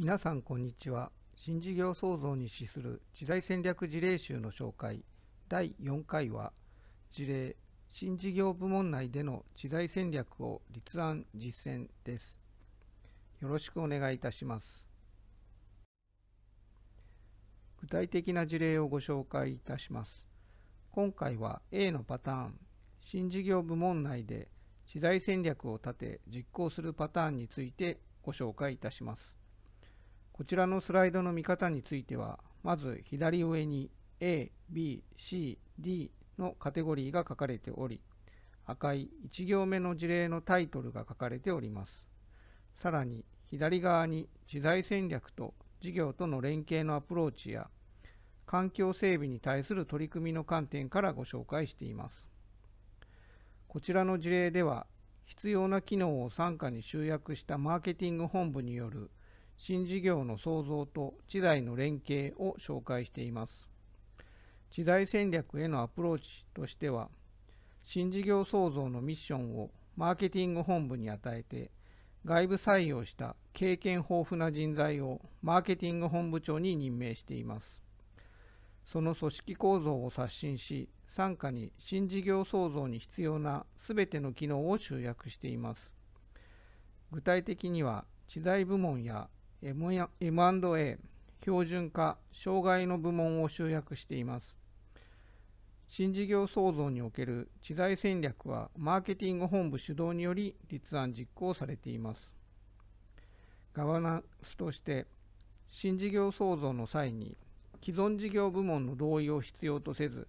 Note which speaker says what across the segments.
Speaker 1: 皆さんこんにちは新事業創造に資する知財戦略事例集の紹介第4回は事例新事業部門内での知財戦略を立案実践ですよろしくお願いいたします具体的な事例をご紹介いたします今回は A のパターン新事業部門内で知財戦略を立て実行するパターンについてご紹介いたしますこちらのスライドの見方については、まず左上に A、B、C、D のカテゴリーが書かれており、赤い1行目の事例のタイトルが書かれております。さらに左側に知財戦略と事業との連携のアプローチや環境整備に対する取り組みの観点からご紹介しています。こちらの事例では必要な機能を傘下に集約したマーケティング本部による新事業の創造と知財の連携を紹介しています。知財戦略へのアプローチとしては、新事業創造のミッションをマーケティング本部に与えて、外部採用した経験豊富な人材をマーケティング本部長に任命しています。その組織構造を刷新し、傘下に新事業創造に必要な全ての機能を集約しています。具体的には、知財部門や M&A 標準化障害の部門を集約しています新事業創造における知財戦略はマーケティング本部主導により立案実行されていますガバナンスとして新事業創造の際に既存事業部門の同意を必要とせず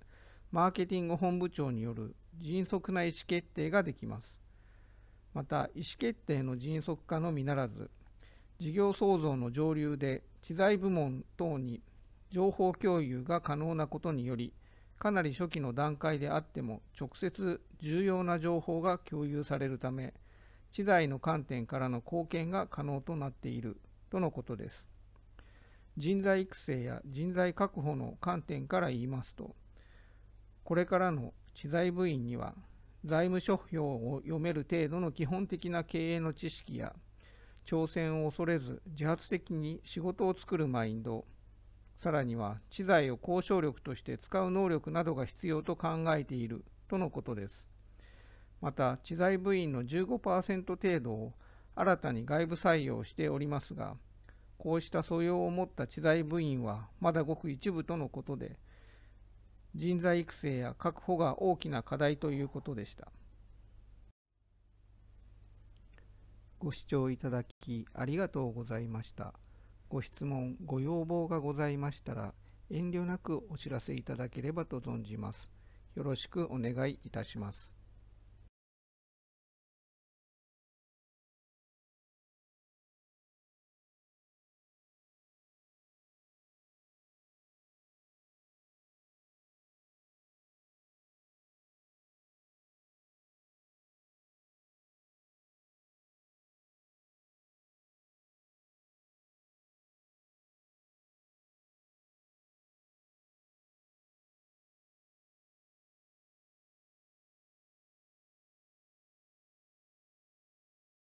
Speaker 1: マーケティング本部長による迅速な意思決定ができますまた意思決定の迅速化のみならず事業創造の上流で知財部門等に情報共有が可能なことによりかなり初期の段階であっても直接重要な情報が共有されるため知財の観点からの貢献が可能となっているとのことです人材育成や人材確保の観点から言いますとこれからの知財部員には財務諸表を読める程度の基本的な経営の知識や挑戦を恐れず自発的に仕事を作るマインドさらには知財を交渉力として使う能力などが必要と考えているとのことですまた知財部員の15%程度を新たに外部採用しておりますがこうした素養を持った知財部員はまだごく一部とのことで人材育成や確保が大きな課題ということでした。ご視聴いただきありがとうございました。ご質問、ご要望がございましたら、遠慮なくお知らせいただければと存じます。よろしくお願いいたします。